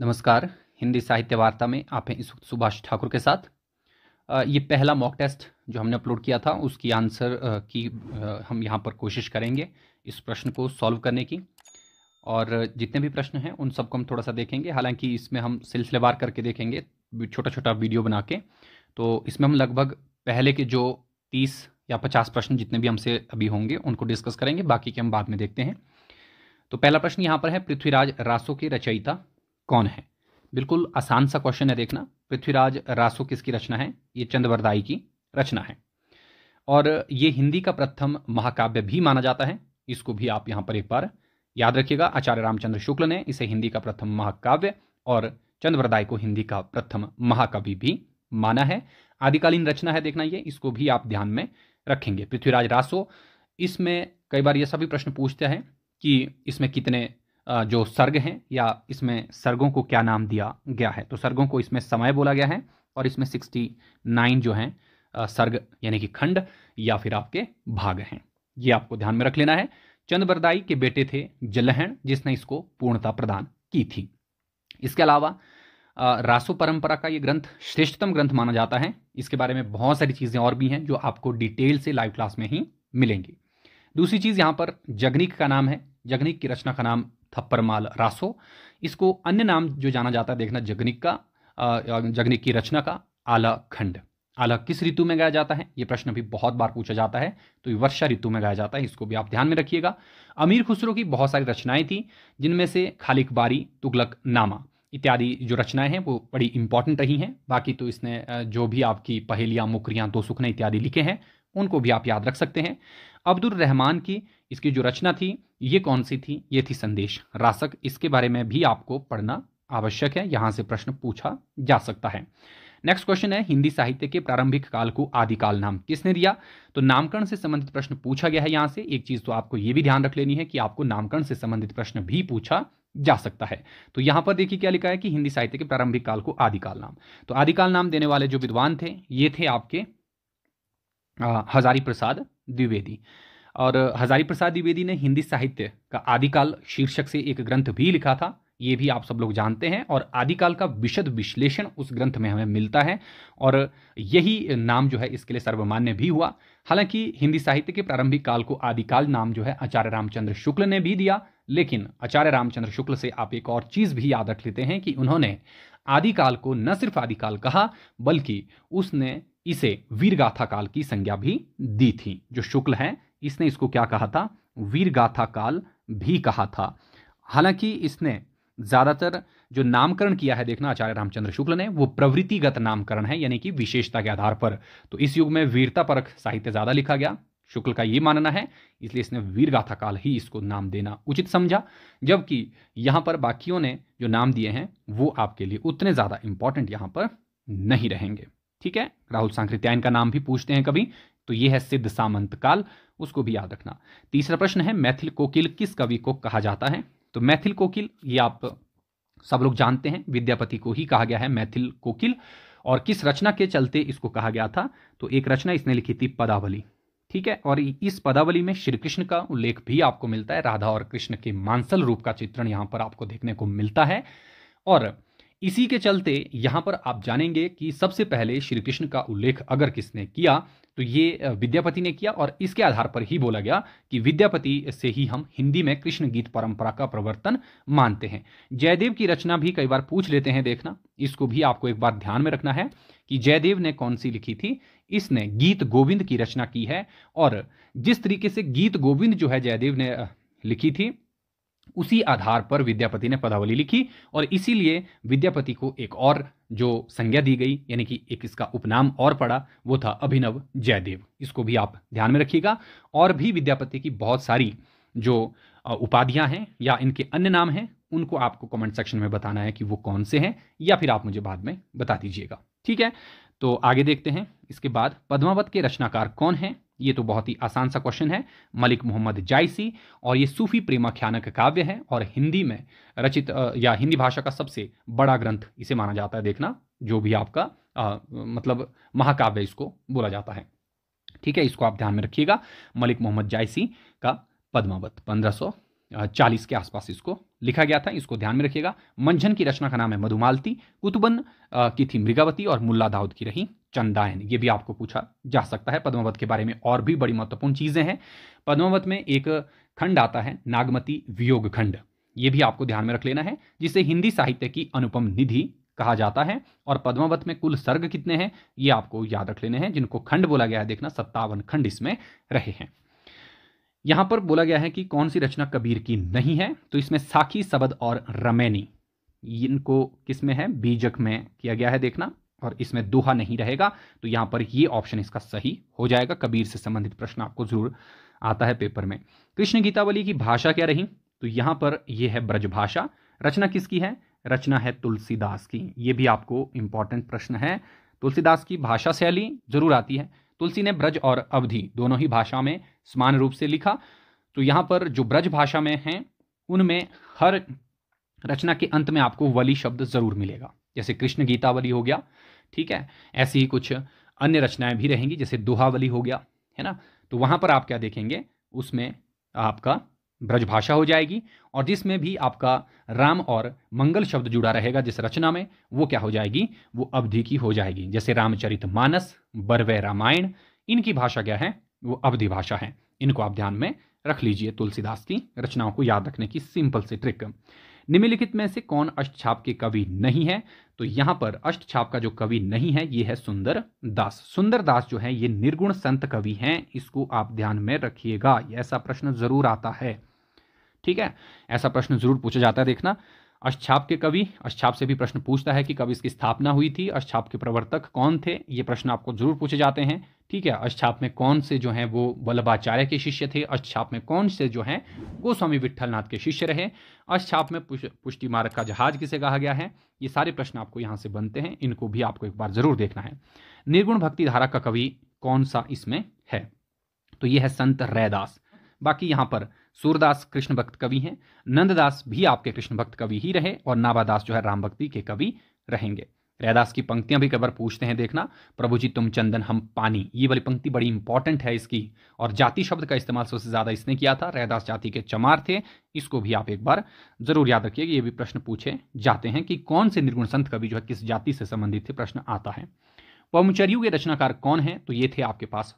नमस्कार हिंदी साहित्य वार्ता में आप हैं इस वक्त सुभाष ठाकुर के साथ ये पहला मॉक टेस्ट जो हमने अपलोड किया था उसकी आंसर की हम यहाँ पर कोशिश करेंगे इस प्रश्न को सॉल्व करने की और जितने भी प्रश्न हैं उन सबको हम थोड़ा सा देखेंगे हालांकि इसमें हम सिलसिलेवार करके देखेंगे छोटा छोटा वीडियो बना के तो इसमें हम लगभग पहले के जो तीस या पचास प्रश्न जितने भी हमसे अभी होंगे उनको डिस्कस करेंगे बाकी के हम बाद में देखते हैं तो पहला प्रश्न यहाँ पर है पृथ्वीराज रासो की रचयिता कौन है बिल्कुल आसान सा क्वेश्चन है देखना पृथ्वीराज रासो किसकी रचना है ये चंद्रवरदाई की रचना है और ये हिंदी का प्रथम महाकाव्य भी माना जाता है इसको भी आप यहाँ पर एक बार याद रखिएगा आचार्य रामचंद्र शुक्ल ने इसे हिंदी का प्रथम महाकाव्य और चंद्रवरदाय को हिंदी का प्रथम महाकवि भी माना है आदिकालीन रचना है देखना ये इसको भी आप ध्यान में रखेंगे पृथ्वीराज रासो इसमें कई बार ये सभी प्रश्न पूछते हैं कि इसमें कितने जो सर्ग हैं या इसमें सर्गों को क्या नाम दिया गया है तो सर्गों को इसमें समय बोला गया है और इसमें सिक्सटी नाइन जो हैं सर्ग यानी कि खंड या फिर आपके भाग हैं ये आपको ध्यान में रख लेना है चंद्रबरदाई के बेटे थे जलहण जिसने इसको पूर्णता प्रदान की थी इसके अलावा रासो परंपरा का ये ग्रंथ श्रेष्ठतम ग्रंथ माना जाता है इसके बारे में बहुत सारी चीज़ें और भी हैं जो आपको डिटेल से लाइव क्लास में ही मिलेंगी दूसरी चीज़ यहाँ पर जगनिक का नाम है जगनिक की रचना का नाम थप्परमाल रासो इसको अन्य नाम जो जाना जाता है देखना जगनिक का जगनिक की रचना का आला खंड आला किस ऋतु में गाया जाता है ये प्रश्न भी बहुत बार पूछा जाता है तो वर्षा ऋतु में गाया जाता है इसको भी आप ध्यान में रखिएगा अमीर खुसरो की बहुत सारी रचनाएं थी जिनमें से खालिक बारी तुगलक नामा इत्यादि जो रचनाएं हैं वो बड़ी इंपॉर्टेंट रही हैं बाकी तो इसने जो भी आपकी पहेलियाँ मुकरियाँ दो सुखने इत्यादि लिखे हैं उनको भी आप याद रख सकते हैं अब्दुल रहमान की इसकी जो रचना थी ये कौन सी थी ये थी संदेश रासक इसके बारे में भी आपको पढ़ना आवश्यक है यहां से प्रश्न पूछा जा सकता है नेक्स्ट क्वेश्चन है हिंदी साहित्य के प्रारंभिक काल को आदिकाल नाम किसने दिया तो नामकरण से संबंधित प्रश्न पूछा गया है यहां से एक चीज़ तो आपको ये भी ध्यान रख लेनी है कि आपको नामकरण से संबंधित प्रश्न भी पूछा जा सकता है तो यहां पर देखिए क्या लिखा है कि हिंदी साहित्य के प्रारंभिक काल को आदिकाल नाम तो आदिकाल नाम देने वाले जो विद्वान थे ये थे आपके आ, हजारी प्रसाद द्विवेदी और हजारी प्रसाद द्विवेदी ने हिंदी साहित्य का आदिकाल शीर्षक से एक ग्रंथ भी लिखा था ये भी आप सब लोग जानते हैं और आदिकाल का विशद विश्लेषण उस ग्रंथ में हमें मिलता है और यही नाम जो है इसके लिए सर्वमान्य भी हुआ हालांकि हिंदी साहित्य के प्रारंभिक काल को आदिकाल नाम जो है आचार्य रामचंद्र शुक्ल ने भी दिया लेकिन आचार्य रामचंद्र शुक्ल से आप एक और चीज़ भी याद रख लेते हैं कि उन्होंने आदिकाल को न सिर्फ आदिकाल कहा बल्कि उसने इसे वीरगाथा काल की संज्ञा भी दी थी जो शुक्ल हैं इसने इसको क्या कहा था वीर गाथा काल भी कहा था हालांकि इसने ज़्यादातर जो नामकरण किया है देखना आचार्य रामचंद्र शुक्ल ने वो प्रवृत्तिगत नामकरण है यानी कि विशेषता के आधार पर तो इस युग में वीरता परक साहित्य ज़्यादा लिखा गया शुक्ल का ये मानना है इसलिए इसने वीर गाथा काल ही इसको नाम देना उचित समझा जबकि यहां पर बाकियों ने जो नाम दिए हैं वो आपके लिए उतने ज़्यादा इंपॉर्टेंट यहां पर नहीं रहेंगे ठीक है राहुल सांकृत्यायन का नाम भी पूछते हैं कभी तो ये है सिद्ध सामंत काल उसको भी याद रखना तीसरा प्रश्न है मैथिल कोकिल किस कवि को कहा जाता है तो मैथिल कोकिल ये आप सब लोग जानते हैं विद्यापति को ही कहा गया है मैथिल कोकिल और किस रचना के चलते इसको कहा गया था तो एक रचना इसने लिखी थी पदावली ठीक है और इस पदावली में श्री कृष्ण का उल्लेख भी आपको मिलता है राधा और कृष्ण के मांसल रूप का चित्रण यहां पर आपको देखने को मिलता है और इसी के चलते यहाँ पर आप जानेंगे कि सबसे पहले श्री कृष्ण का उल्लेख अगर किसने किया तो ये विद्यापति ने किया और इसके आधार पर ही बोला गया कि विद्यापति से ही हम हिंदी में कृष्ण गीत परंपरा का प्रवर्तन मानते हैं जयदेव की रचना भी कई बार पूछ लेते हैं देखना इसको भी आपको एक बार ध्यान में रखना है कि जयदेव ने कौन सी लिखी थी इसने गीत गोविंद की रचना की है और जिस तरीके से गीत गोविंद जो है जयदेव ने लिखी थी उसी आधार पर विद्यापति ने पदावली लिखी और इसीलिए विद्यापति को एक और जो संज्ञा दी गई यानी कि एक इसका उपनाम और पड़ा वो था अभिनव जयदेव इसको भी आप ध्यान में रखिएगा और भी विद्यापति की बहुत सारी जो उपाधियां हैं या इनके अन्य नाम हैं उनको आपको कमेंट सेक्शन में बताना है कि वो कौन से हैं या फिर आप मुझे बाद में बता दीजिएगा ठीक है तो आगे देखते हैं इसके बाद पद्मावत के रचनाकार कौन हैं ये तो बहुत ही आसान सा क्वेश्चन है मलिक मोहम्मद जायसी और ये सूफी प्रेमाख्यानक काव्य है और हिंदी में रचित या हिंदी भाषा का सबसे बड़ा ग्रंथ इसे माना जाता है देखना जो भी आपका आ, मतलब महाकाव्य इसको बोला जाता है ठीक है इसको आप ध्यान में रखिएगा मलिक मोहम्मद जायसी का पद्मावत पंद्रह चालीस के आसपास इसको लिखा गया था इसको ध्यान में रखिएगा मंझन की रचना का नाम है मधुमालती कुतुबन की थी मृगावती और मुल्ला दाऊद की रही चंदायन ये भी आपको पूछा जा सकता है पद्मावत के बारे में और भी बड़ी महत्वपूर्ण चीज़ें हैं पद्मावत में एक खंड आता है नागमती वियोग खंड ये भी आपको ध्यान में रख लेना है जिसे हिंदी साहित्य की अनुपम निधि कहा जाता है और पद्मावत में कुल सर्ग कितने हैं ये आपको याद रख लेने हैं जिनको खंड बोला गया है देखना सत्तावन खंड इसमें रहे हैं यहां पर बोला गया है कि कौन सी रचना कबीर की नहीं है तो इसमें साखी सबद और रमैनी इनको किसमें है बीजक में किया गया है देखना और इसमें दोहा नहीं रहेगा तो यहाँ पर ये ऑप्शन इसका सही हो जाएगा कबीर से संबंधित प्रश्न आपको जरूर आता है पेपर में कृष्ण गीतावली की भाषा क्या रही तो यहाँ पर यह है ब्रजभाषा रचना किसकी है रचना है तुलसीदास की ये भी आपको इंपॉर्टेंट प्रश्न है तुलसीदास की भाषा शैली जरूर आती है तुलसी ने ब्रज और अवधि दोनों ही भाषा में समान रूप से लिखा तो यहाँ पर जो ब्रज भाषा में हैं उनमें हर रचना के अंत में आपको वली शब्द जरूर मिलेगा जैसे कृष्ण गीतावली हो गया ठीक है ऐसी ही कुछ अन्य रचनाएं भी रहेंगी जैसे दोहावली हो गया है ना तो वहां पर आप क्या देखेंगे उसमें आपका ब्रजभाषा हो जाएगी और जिसमें भी आपका राम और मंगल शब्द जुड़ा रहेगा जिस रचना में वो क्या हो जाएगी वो अवधि की हो जाएगी जैसे रामचरित मानस बरवे रामायण इनकी भाषा क्या है वो अवधि भाषा है इनको आप ध्यान में रख लीजिए तुलसीदास की रचनाओं को याद रखने की सिंपल सी ट्रिक निम्नलिखित में से कौन अष्टछाप के कवि नहीं है तो यहाँ पर अष्टछाप का जो कवि नहीं है ये है सुंदर दास सुंदर दास जो है ये निर्गुण संत कवि हैं इसको आप ध्यान में रखिएगा ऐसा प्रश्न जरूर आता है ठीक है ऐसा प्रश्न जरूर पूछा जाता है देखना अक्षाप के कवि अक्षाप से भी प्रश्न पूछता है कि कब इसकी स्थापना हुई थी अक्षाप के प्रवर्तक कौन थे ये प्रश्न आपको जरूर पूछे जाते हैं ठीक है अक्षाप में कौन से जो हैं वो वल्लभाचार्य के शिष्य थे अक्षाप में कौन से जो हैं स्वामी विट्ठलनाथ के शिष्य रहे अक्षाप में पुष्टि मारक का जहाज किसे कहा गया है ये सारे प्रश्न आपको यहाँ से बनते हैं इनको भी आपको एक बार जरूर देखना है निर्गुण भक्ति धारा का कवि कौन सा इसमें है तो ये है संत रैदास बाकी यहाँ पर सूरदास कृष्ण भक्त कवि हैं नंददास भी आपके कृष्ण भक्त कवि ही रहे और नाभादास जो है राम भक्ति के कवि रहेंगे रैदास की पंक्तियां भी कबर पूछते हैं देखना प्रभु जी तुम चंदन हम पानी ये वाली पंक्ति बड़ी इंपॉर्टेंट है इसकी और जाति शब्द का इस्तेमाल सबसे ज़्यादा इसने किया था रैदास जाति के चमार थे इसको भी आप एक बार जरूर याद रखिए ये भी प्रश्न पूछे जाते हैं कि कौन से निर्गुण संत कवि जो है किस जाति से संबंधित थे प्रश्न आता है पवमचर्यु के रचनाकार कौन है तो ये थे आपके पास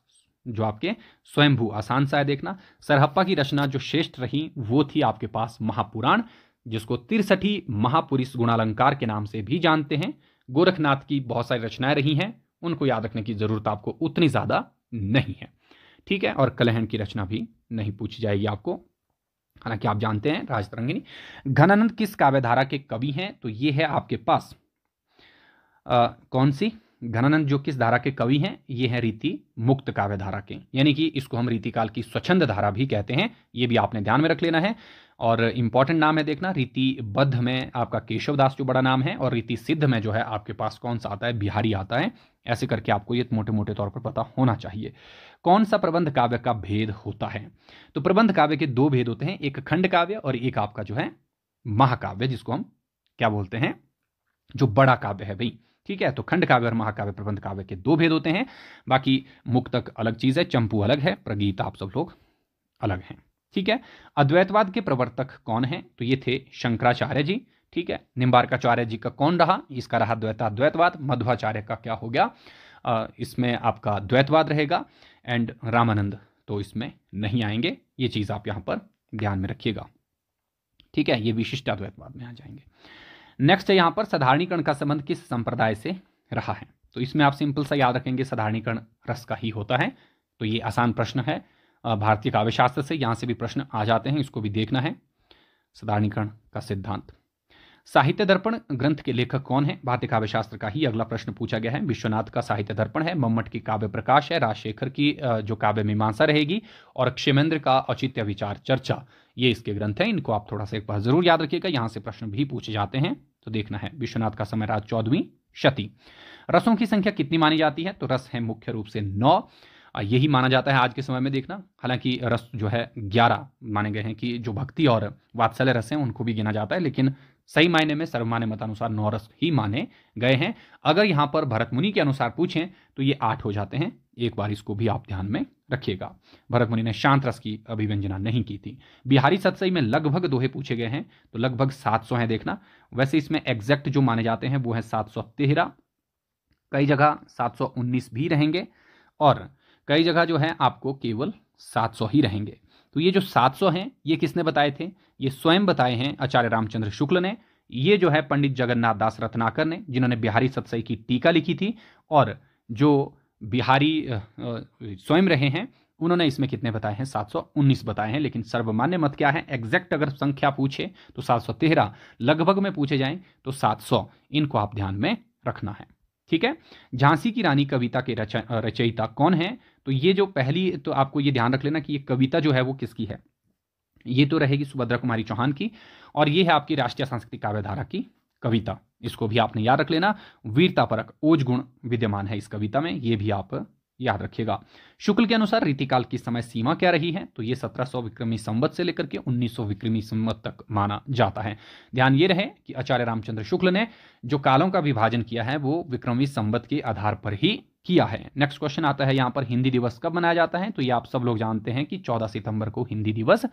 जो आपके स्वयंभू आसान सा है देखना सरहप्पा की रचना जो श्रेष्ठ रही वो थी आपके पास महापुराण जिसको तिरसठी महापुरुष गुणालंकार के नाम से भी जानते हैं गोरखनाथ की बहुत सारी रचनाएं रही हैं उनको याद रखने की जरूरत आपको उतनी ज़्यादा नहीं है ठीक है और कलहण की रचना भी नहीं पूछी जाएगी आपको हालांकि आप जानते हैं राजतरंगिनी घनानंद किस काव्यधारा के कवि हैं तो ये है आपके पास आ, कौन सी घनानंद जो किस धारा के कवि हैं ये हैं रीति मुक्त काव्य धारा के यानी कि इसको हम रीतिकाल की स्वच्छंद धारा भी कहते हैं ये भी आपने ध्यान में रख लेना है और इंपॉर्टेंट नाम है देखना रीति बद्ध में आपका केशवदास जो बड़ा नाम है और रीति सिद्ध में जो है आपके पास कौन सा आता है बिहारी आता है ऐसे करके आपको ये मोटे मोटे तौर पर पता होना चाहिए कौन सा प्रबंध काव्य का भेद होता है तो प्रबंध काव्य के दो भेद होते हैं एक खंड काव्य और एक आपका जो है महाकाव्य जिसको हम क्या बोलते हैं जो बड़ा काव्य है भाई ठीक है तो खंड काव्य और महाकाव्य प्रबंध काव्य के दो भेद होते हैं बाकी मुक्तक अलग चीज है चंपू अलग है प्रगीत आप सब लोग अलग हैं ठीक है अद्वैतवाद के प्रवर्तक कौन हैं तो ये थे शंकराचार्य जी ठीक है निम्बारकाचार्य जी का कौन रहा इसका रहा द्वैता द्वैतवाद मध्वाचार्य का क्या हो गया इसमें आपका द्वैतवाद रहेगा एंड रामानंद तो इसमें नहीं आएंगे ये चीज़ आप यहां पर ध्यान में रखिएगा ठीक है ये विशिष्ट अद्वैतवाद में आ जाएंगे नेक्स्ट है यहाँ पर साधारणीकरण का संबंध किस संप्रदाय से रहा है तो इसमें आप सिंपल सा याद रखेंगे साधारणीकरण रस का ही होता है तो ये आसान प्रश्न है भारतीय काव्यशास्त्र से यहाँ से भी प्रश्न आ जाते हैं इसको भी देखना है साधारणीकरण का सिद्धांत साहित्य दर्पण ग्रंथ के लेखक कौन है भारतीय काव्य शास्त्र का ही अगला प्रश्न पूछा गया है विश्वनाथ का साहित्य दर्पण है मम्मट की काव्य प्रकाश है राजशेखर की जो काव्य मीमांसा रहेगी और क्षेमेंद्र का औचित्य विचार चर्चा ये इसके ग्रंथ है इनको आप थोड़ा सा एक बार जरूर याद रखिएगा यहाँ से प्रश्न भी पूछे जाते हैं तो देखना है विश्वनाथ का समय राज चौदवी शती रसों की संख्या कितनी मानी जाती है तो रस है मुख्य रूप से नौ यही माना जाता है आज के समय में देखना हालांकि रस जो है ग्यारह माने गए हैं कि जो भक्ति और वात्सल्य रस हैं उनको भी गिना जाता है लेकिन सही मायने में सर्वमान्य मतानुसार नौ रस ही माने गए हैं अगर यहाँ पर भरत मुनि के अनुसार पूछें तो ये आठ हो जाते हैं एक बार इसको भी आप ध्यान में रखिएगा भरत मुनि ने शांत रस की अभिव्यंजना नहीं की थी बिहारी सतसई में लगभग दोहे पूछे गए हैं तो लगभग सात सौ हैं देखना वैसे इसमें एग्जैक्ट जो माने जाते हैं वो है सात सौ तेरह कई जगह सात सौ उन्नीस भी रहेंगे और कई जगह जो है आपको केवल सात सौ ही रहेंगे तो ये जो 700 हैं ये किसने बताए थे ये स्वयं बताए हैं आचार्य रामचंद्र शुक्ल ने ये जो है पंडित जगन्नाथ दास रत्नाकर ने जिन्होंने बिहारी सतसई की टीका लिखी थी और जो बिहारी स्वयं रहे हैं उन्होंने इसमें कितने बताए हैं 719 बताए हैं लेकिन सर्वमान्य मत क्या है एग्जैक्ट अगर संख्या पूछे तो 713 लगभग में पूछे जाएं तो 700 इनको आप ध्यान में रखना है ठीक है झांसी की रानी कविता के रच रचयिता कौन है तो ये जो पहली तो आपको ये ध्यान रख लेना कि ये कविता जो है वो किसकी है ये तो रहेगी सुभद्रा कुमारी चौहान की और ये है आपकी राष्ट्रीय सांस्कृतिक काव्यधारा की कविता इसको भी आपने याद रख लेना वीरता परक ओज गुण विद्यमान है इस कविता में ये भी आप याद रखिएगा शुक्ल के अनुसार रीतिकाल की समय सीमा क्या रही है तो ये 1700 विक्रमी संवत से लेकर के 1900 विक्रमी संवत तक माना जाता है ध्यान ये रहे कि आचार्य रामचंद्र शुक्ल ने जो कालों का विभाजन किया है वो विक्रमी संवत के आधार पर ही किया है नेक्स्ट क्वेश्चन आता है यहाँ पर हिंदी दिवस कब मनाया जाता है तो ये आप सब लोग जानते हैं कि 14 सितंबर को हिंदी दिवस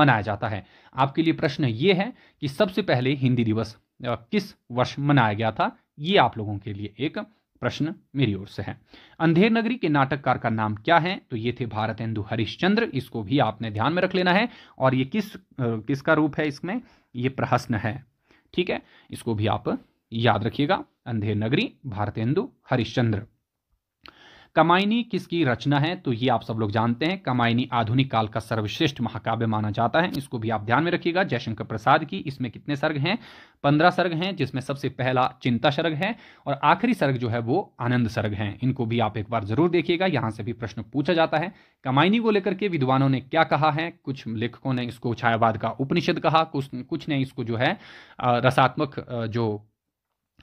मनाया जाता है आपके लिए प्रश्न ये है कि सबसे पहले हिंदी दिवस किस वर्ष मनाया गया था ये आप लोगों के लिए एक प्रश्न मेरी ओर से है अंधेर नगरी के नाटककार का नाम क्या है तो ये थे भारत हिंदू हरिश्चंद्र इसको भी आपने ध्यान में रख लेना है और ये किस किसका रूप है इसमें ये प्रहसन है ठीक है इसको भी आप याद रखिएगा अंधेर नगरी भारत हिंदू हरिश्चंद्र कमायनी किसकी रचना है तो ये आप सब लोग जानते हैं कमायनी आधुनिक काल का सर्वश्रेष्ठ महाकाव्य माना जाता है इसको भी आप ध्यान में रखिएगा जयशंकर प्रसाद की इसमें कितने सर्ग हैं पंद्रह सर्ग हैं जिसमें सबसे पहला चिंता सर्ग है और आखिरी सर्ग जो है वो आनंद सर्ग हैं इनको भी आप एक बार जरूर देखिएगा यहाँ से भी प्रश्न पूछा जाता है कमायनी को लेकर के विद्वानों ने क्या कहा है कुछ लेखकों ने इसको छायावाद का उपनिषद कहा कुछ कुछ ने इसको जो है रसात्मक जो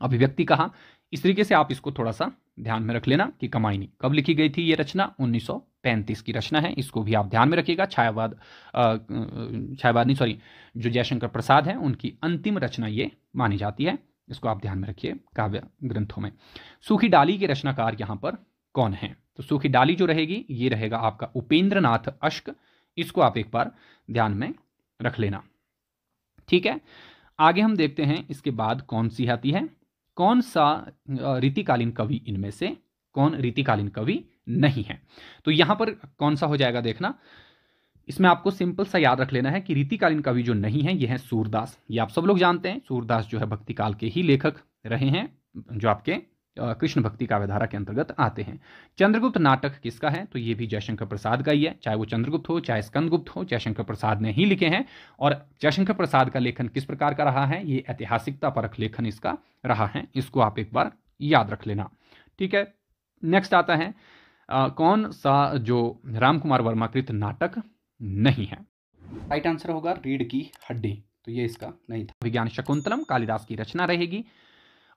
अभिव्यक्ति कहा इस तरीके से आप इसको थोड़ा सा ध्यान में रख लेना कि कमाईनी कब लिखी गई थी ये रचना 1935 की रचना है इसको भी आप ध्यान में रखिएगा छायावाद छायावाद नहीं सॉरी जो जयशंकर प्रसाद हैं उनकी अंतिम रचना ये मानी जाती है इसको आप ध्यान में रखिए काव्य ग्रंथों में सूखी डाली के रचनाकार यहाँ पर कौन है तो सूखी डाली जो रहेगी ये रहेगा आपका उपेंद्र अश्क इसको आप एक बार ध्यान में रख लेना ठीक है आगे हम देखते हैं इसके बाद कौन सी आती है कौन सा रीतिकालीन कवि इनमें से कौन रीतिकालीन कवि नहीं है तो यहां पर कौन सा हो जाएगा देखना इसमें आपको सिंपल सा याद रख लेना है कि रीतिकालीन कवि जो नहीं है यह है सूरदास ये आप सब लोग जानते हैं सूरदास जो है भक्तिकाल के ही लेखक रहे हैं जो आपके कृष्ण भक्ति काव्यधारा के अंतर्गत आते हैं चंद्रगुप्त नाटक किसका है तो ये भी जयशंकर प्रसाद का ही है चाहे वो चंद्रगुप्त हो चाहे स्कंदगुप्त हो जयशंकर प्रसाद ने ही लिखे हैं और जयशंकर प्रसाद का लेखन किस प्रकार का रहा है ये ऐतिहासिकता परख लेखन इसका रहा है इसको आप एक बार याद रख लेना ठीक है नेक्स्ट आता है आ, कौन सा जो राम कुमार वर्मा कृत नाटक नहीं है राइट आंसर होगा रीढ़ की हड्डी तो ये इसका नहीं था विज्ञान शकुंतलम कालिदास की रचना रहेगी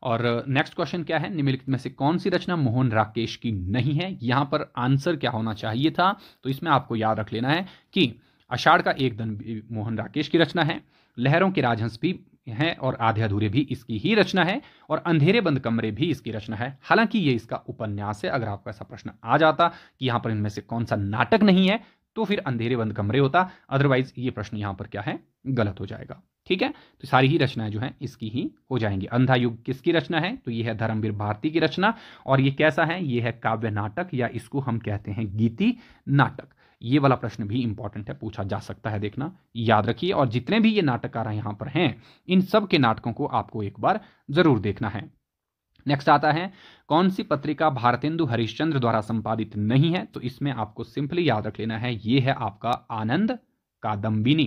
और नेक्स्ट क्वेश्चन क्या है निम्नलिखित में से कौन सी रचना मोहन राकेश की नहीं है यहाँ पर आंसर क्या होना चाहिए था तो इसमें आपको याद रख लेना है कि अषाढ़ का एक दिन मोहन राकेश की रचना है लहरों के राजहंस भी हैं और आधे अधूरे भी इसकी ही रचना है और अंधेरे बंद कमरे भी इसकी रचना है हालांकि ये इसका उपन्यास है अगर आपका ऐसा प्रश्न आ जाता कि यहाँ पर इनमें से कौन सा नाटक नहीं है तो फिर अंधेरे बंद कमरे होता अदरवाइज ये प्रश्न यहाँ पर क्या है गलत हो जाएगा ठीक है तो सारी ही रचनाएं जो है इसकी ही हो जाएंगी अंधा युग किसकी रचना है तो ये है धर्मवीर भारती की रचना और ये कैसा है ये है काव्य नाटक या इसको हम कहते हैं गीति नाटक ये वाला प्रश्न भी इंपॉर्टेंट है पूछा जा सकता है देखना याद रखिए और जितने भी ये नाटककार यहाँ पर हैं इन सब के नाटकों को आपको एक बार जरूर देखना है नेक्स्ट आता है कौन सी पत्रिका भारतेंदु हरिश्चंद्र द्वारा संपादित नहीं है तो इसमें आपको सिंपली याद रख लेना है ये है आपका आनंद कादम्बिनी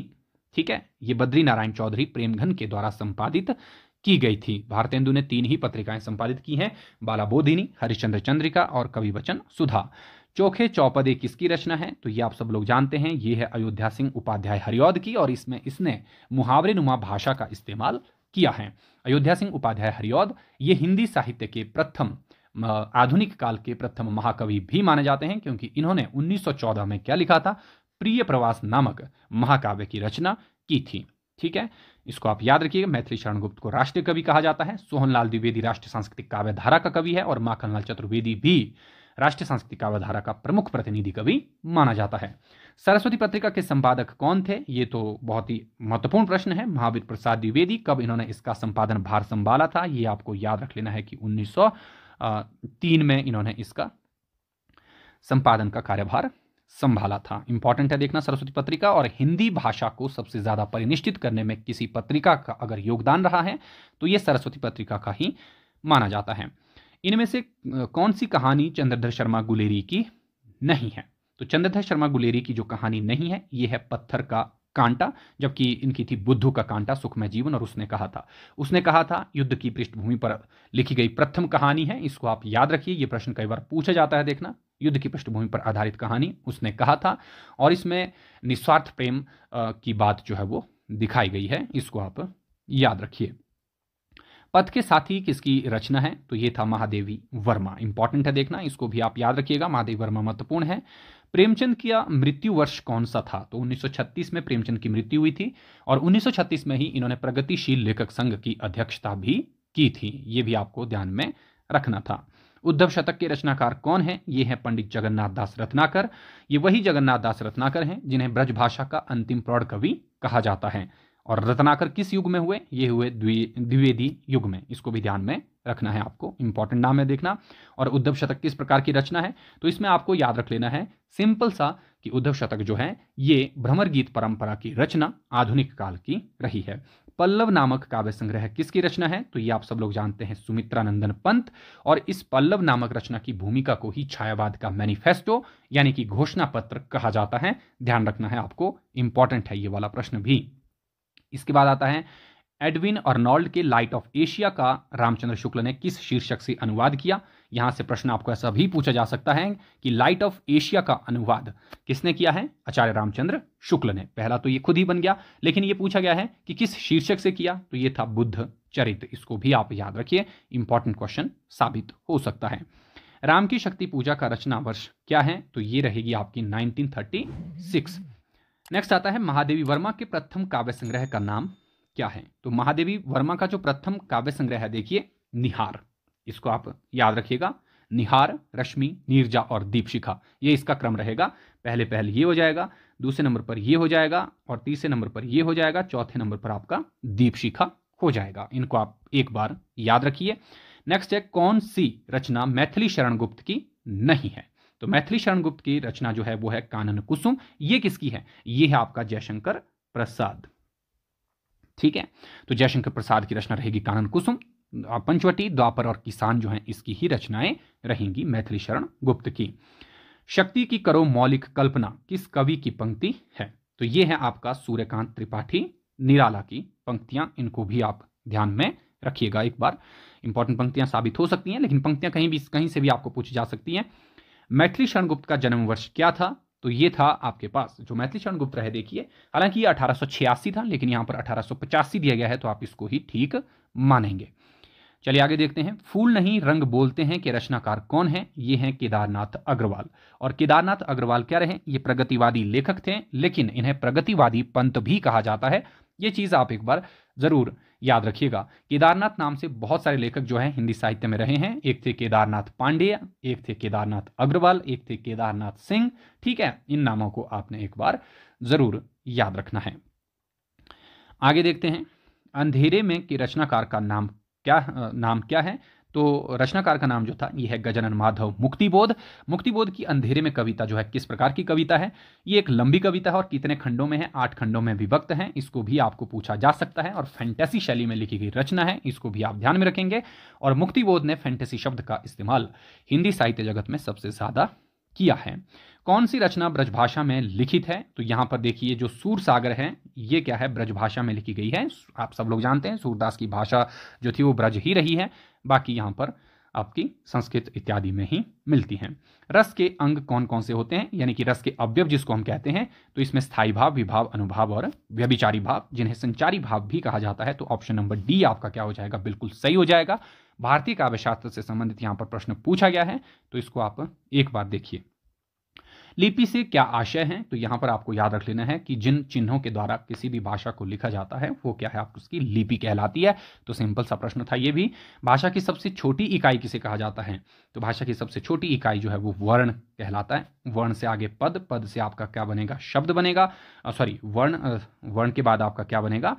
ठीक है ये बद्री नारायण चौधरी प्रेमघन के द्वारा संपादित की गई थी भारतेंदु ने तीन ही पत्रिकाएं संपादित की हैं बालाबोधिनी हरिश्चंद्र चंद्रिका और कवि वचन सुधा चौखे चौपदे किसकी रचना है तो ये आप सब लोग जानते हैं ये है अयोध्या सिंह उपाध्याय हरिऔद की और इसमें इसने मुहावरे नुमा भाषा का इस्तेमाल किया है अयोध्या सिंह उपाध्याय हरिऔद ये हिंदी साहित्य के प्रथम आधुनिक काल के प्रथम महाकवि भी माने जाते हैं क्योंकि इन्होंने 1914 में क्या लिखा था प्रिय प्रवास नामक महाकाव्य की रचना की थी ठीक है इसको आप याद रखिएगा मैथिली शरण गुप्त को राष्ट्रीय कवि कहा जाता है सोहनलाल द्विवेदी राष्ट्रीय सांस्कृतिक काव्य धारा का कवि है और माखनलाल चतुर्वेदी भी राष्ट्रीय सांस्कृतिक काव्य धारा का प्रमुख प्रतिनिधि कवि माना जाता है सरस्वती पत्रिका के संपादक कौन थे ये तो बहुत ही महत्वपूर्ण प्रश्न है महावीर प्रसाद द्विवेदी कब इन्होंने इसका संपादन भार संभाला था ये आपको याद रख लेना है कि 1903 में इन्होंने इसका संपादन का कार्यभार संभाला था इंपॉर्टेंट है देखना सरस्वती पत्रिका और हिंदी भाषा को सबसे ज्यादा परिनिश्चित करने में किसी पत्रिका का अगर योगदान रहा है तो ये सरस्वती पत्रिका का ही माना जाता है इनमें से कौन सी कहानी चंद्रधर शर्मा गुलेरी की नहीं है तो चंद्रधर शर्मा गुलेरी की जो कहानी नहीं है ये है पत्थर का कांटा जबकि इनकी थी बुद्धू का कांटा सुखमय जीवन और उसने कहा था उसने कहा था युद्ध की पृष्ठभूमि पर लिखी गई प्रथम कहानी है इसको आप याद रखिए ये प्रश्न कई बार पूछा जाता है देखना युद्ध की पृष्ठभूमि पर आधारित कहानी उसने कहा था और इसमें निस्वार्थ प्रेम की बात जो है वो दिखाई गई है इसको आप याद रखिए पथ के साथ ही किसकी रचना है तो ये था महादेवी वर्मा इंपॉर्टेंट है देखना इसको भी आप याद रखिएगा महादेवी वर्मा महत्वपूर्ण है प्रेमचंद का मृत्यु वर्ष कौन सा था तो 1936 में प्रेमचंद की मृत्यु हुई थी और 1936 में ही इन्होंने प्रगतिशील लेखक संघ की अध्यक्षता भी की थी ये भी आपको ध्यान में रखना था उद्धव शतक के रचनाकार कौन हैं ये हैं पंडित जगन्नाथ दास रत्नाकर ये वही जगन्नाथ दास रत्नाकर हैं जिन्हें ब्रजभाषा का अंतिम प्रौढ़ कवि कहा जाता है और रत्नाकर किस युग में हुए ये हुए द्विवेदी युग में इसको भी ध्यान में रखना है आपको इंपॉर्टेंट नाम है देखना और उद्धव शतक किस प्रकार की रचना है तो इसमें आपको याद रख लेना है सिंपल सा कि उद्धव शतक जो है ये भ्रमर गीत परंपरा की रचना आधुनिक काल की रही है पल्लव नामक काव्य संग्रह किसकी रचना है तो ये आप सब लोग जानते हैं सुमित्रा नंदन पंत और इस पल्लव नामक रचना की भूमिका को ही छायावाद का मैनिफेस्टो यानी कि घोषणा पत्र कहा जाता है ध्यान रखना है आपको इंपॉर्टेंट है ये वाला प्रश्न भी इसके बाद आता है एडविन अर्नॉल्ड के लाइट ऑफ एशिया का रामचंद्र शुक्ल ने किस शीर्षक से अनुवाद किया यहां से प्रश्न आपको ऐसा भी पूछा जा सकता है कि लाइट ऑफ एशिया का अनुवाद किसने किया है आचार्य रामचंद्र शुक्ल ने पहला तो ये खुद ही बन गया लेकिन ये पूछा गया है कि किस शीर्षक से किया तो ये था बुद्ध चरित्र इसको भी आप याद रखिए इंपॉर्टेंट क्वेश्चन साबित हो सकता है राम की शक्ति पूजा का रचना वर्ष क्या है तो ये रहेगी आपकी नाइनटीन नेक्स्ट आता है महादेवी वर्मा के प्रथम काव्य संग्रह का नाम क्या है तो महादेवी वर्मा का जो प्रथम काव्य संग्रह है देखिए निहार इसको आप याद रखिएगा निहार रश्मि नीरजा और दीपशिखा ये इसका क्रम रहेगा पहले पहल ये हो जाएगा दूसरे नंबर पर ये हो जाएगा और तीसरे नंबर पर ये हो जाएगा चौथे नंबर पर आपका दीपशिखा हो जाएगा इनको आप एक बार याद रखिए नेक्स्ट है कौन सी रचना मैथिली शरण गुप्त की नहीं है तो मैथिली शरण गुप्त की रचना जो है वो है कानन कुसुम ये किसकी है ये है आपका जयशंकर प्रसाद ठीक है तो जयशंकर प्रसाद की रचना रहेगी कानन कुसुम पंचवटी द्वापर और किसान जो है इसकी ही रचनाएं रहेंगी मैथिली शरण गुप्त की शक्ति की करो मौलिक कल्पना किस कवि की पंक्ति है तो ये है आपका सूर्यकांत त्रिपाठी निराला की पंक्तियां इनको भी आप ध्यान में रखिएगा एक बार इंपॉर्टेंट पंक्तियां साबित हो सकती हैं लेकिन पंक्तियां कहीं भी कहीं से भी आपको पूछी जा सकती हैं मैथिली शरण गुप्त का जन्म वर्ष क्या था तो ये था आपके पास जो मैथिली शरण गुप्त है देखिए हालांकि ये अठारह था लेकिन यहाँ पर अठारह दिया गया है तो आप इसको ही ठीक मानेंगे चलिए आगे देखते हैं फूल नहीं रंग बोलते हैं कि रचनाकार कौन है ये हैं केदारनाथ अग्रवाल और केदारनाथ अग्रवाल क्या रहे ये प्रगतिवादी लेखक थे लेकिन इन्हें प्रगतिवादी पंत भी कहा जाता है ये चीज़ आप एक बार ज़रूर याद रखिएगा केदारनाथ नाम से बहुत सारे लेखक जो हैं हिंदी साहित्य में रहे हैं एक थे केदारनाथ पांडे एक थे केदारनाथ अग्रवाल एक थे केदारनाथ सिंह ठीक है इन नामों को आपने एक बार ज़रूर याद रखना है आगे देखते हैं अंधेरे में के रचनाकार का नाम क्या नाम क्या है तो रचनाकार का नाम जो था यह है गजनन माधव मुक्तिबोध मुक्तिबोध की अंधेरे में कविता जो है किस प्रकार की कविता है ये एक लंबी कविता है और कितने खंडों में है आठ खंडों में विभक्त है इसको भी आपको पूछा जा सकता है और फैंटेसी शैली में लिखी गई रचना है इसको भी आप ध्यान में रखेंगे और मुक्तिबोध ने फैंटेसी शब्द का इस्तेमाल हिंदी साहित्य जगत में सबसे ज़्यादा किया है कौन सी रचना ब्रजभाषा में लिखित है तो यहाँ पर देखिए जो सूर सागर है ये क्या है ब्रजभाषा में लिखी गई है आप सब लोग जानते हैं सूरदास की भाषा जो थी वो ब्रज ही रही है बाकी यहाँ पर आपकी संस्कृत इत्यादि में ही मिलती हैं रस के अंग कौन कौन से होते हैं यानी कि रस के अवयव जिसको हम कहते हैं तो इसमें स्थायी भाव विभाव अनुभाव और व्यभिचारी भाव जिन्हें संचारी भाव भी कहा जाता है तो ऑप्शन नंबर डी आपका क्या हो जाएगा बिल्कुल सही हो जाएगा भारतीय काव्यशास्त्र से संबंधित यहाँ पर प्रश्न पूछा गया है तो इसको आप एक बार देखिए लिपि से क्या आशय है तो यहाँ पर आपको याद रख लेना है कि जिन चिन्हों के द्वारा किसी भी भाषा को लिखा जाता है वो क्या है आप उसकी लिपि कहलाती है तो सिंपल सा प्रश्न था ये भी भाषा की सबसे छोटी इकाई किसे कहा जाता है तो भाषा की सबसे छोटी इकाई जो है वो वर्ण कहलाता है वर्ण से आगे पद पद से आपका क्या बनेगा शब्द बनेगा सॉरी वर्ण वर्ण के बाद आपका क्या बनेगा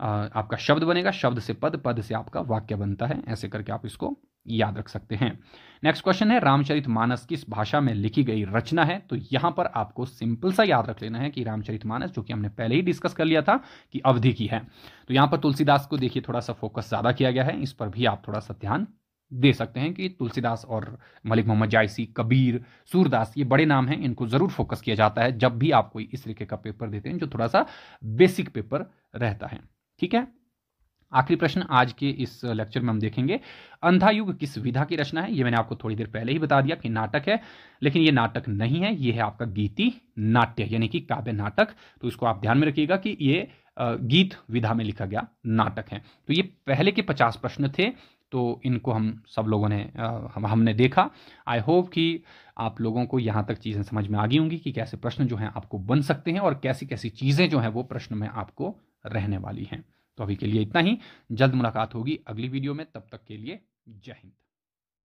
आपका शब्द बनेगा शब्द से पद पद से आपका वाक्य बनता है ऐसे करके आप इसको याद रख सकते हैं नेक्स्ट क्वेश्चन है रामचरित मानस किस भाषा में लिखी गई रचना है तो यहां पर आपको सिंपल सा याद रख लेना है कि रामचरित मानस जो कि हमने पहले ही डिस्कस कर लिया था कि अवधि की है तो यहां पर तुलसीदास को देखिए थोड़ा सा फोकस ज्यादा किया गया है इस पर भी आप थोड़ा सा ध्यान दे सकते हैं कि तुलसीदास और मलिक मोहम्मद जायसी कबीर सूरदास ये बड़े नाम हैं इनको ज़रूर फोकस किया जाता है जब भी आप कोई इस तरीके का पेपर देते हैं जो थोड़ा सा बेसिक पेपर रहता है ठीक है आखिरी प्रश्न आज के इस लेक्चर में हम देखेंगे अंधा युग किस विधा की रचना है ये मैंने आपको थोड़ी देर पहले ही बता दिया कि नाटक है लेकिन ये नाटक नहीं है ये है आपका गीति नाट्य यानी कि काव्य नाटक तो इसको आप ध्यान में रखिएगा कि ये गीत विधा में लिखा गया नाटक है तो ये पहले के पचास प्रश्न थे तो इनको हम सब लोगों ने हम हमने देखा आई होप कि आप लोगों को यहाँ तक चीज़ें समझ में आ गई होंगी कि कैसे प्रश्न जो हैं आपको बन सकते हैं और कैसी कैसी चीज़ें जो हैं वो प्रश्न में आपको रहने वाली हैं तो अभी के लिए इतना ही जल्द मुलाकात होगी अगली वीडियो में तब तक के लिए जय हिंद